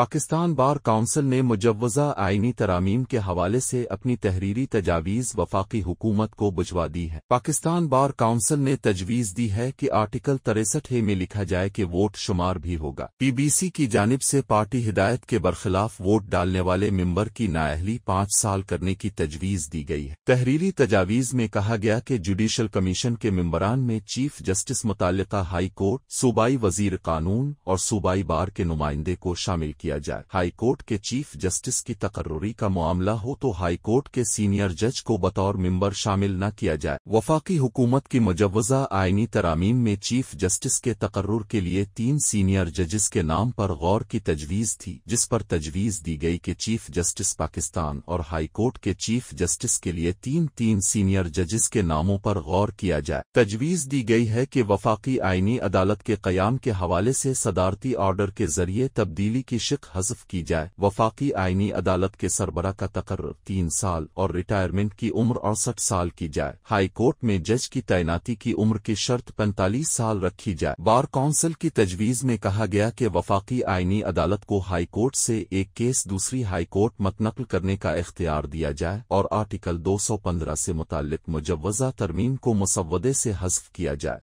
Pakistan bar council ने मुजवजा आइनी तरामीम के हवाले से अपनी तहरीरी तजावीज़ वफाकी हुकूमत को बुझवा दी है पाकिस्तान बार काउंसिल ने तजवीज़ दी है कि आर्टिकल तिरसठ में लिखा जाए कि वोट शुमार भी होगा पीबीसी की जानब से पार्टी हिदायत के बरखिलाफ वोट डालने वाले मेंबर की नाअहली पांच साल करने की तजवीज़ दी गई है तहरीरी तजावीज़ में कहा गया कि जुडिशल कमीशन के मेम्बरान में चीफ जस्टिस मुतल हाई कोर्ट सूबाई वजीर कानून और सूबाई बार के नुमाइंदे को शामिल किया किया जाए हाई कोर्ट के चीफ जस्टिस की तकर्री का मामला हो तो हाई कोर्ट के सीनियर जज को बतौर मेंबर शामिल न किया जाए वफाकी हुकूमत की मुजवजा आइनी तरामीम में चीफ जस्टिस के तकर्र के लिए तीन सीनियर जजिस के नाम पर गौर की तजवीज़ थी जिस पर तजवीज़ दी गई कि चीफ जस्टिस पाकिस्तान और हाईकोर्ट के चीफ जस्टिस के लिए तीन तीन सीनियर जजिस के नामों पर गौर किया जाए तजवीज़ दी गई है कि वफाकी आइनी अदालत के क्याम के हवाले से सदारती ऑर्डर के जरिए तब्दीली की शिक तक हजफ की जाए वफाकी आइनी अदालत के सरबरा का तकर्र तीन साल और रिटायरमेंट की उम्र अड़सठ साल की जाए हाई कोर्ट में जज की तैनाती की उम्र की शर्त पैंतालीस साल रखी जाए बार काउंसिल की तजवीज़ में कहा गया कि वफाकी आइनी अदालत को हाई कोर्ट से एक केस दूसरी हाई कोर्ट मतनकल करने का इख्तियार दिया जाए और आर्टिकल दो सौ पन्द्रह से मुतल मुजवजा तरमीम को मुसवदे से हजफ किया जाए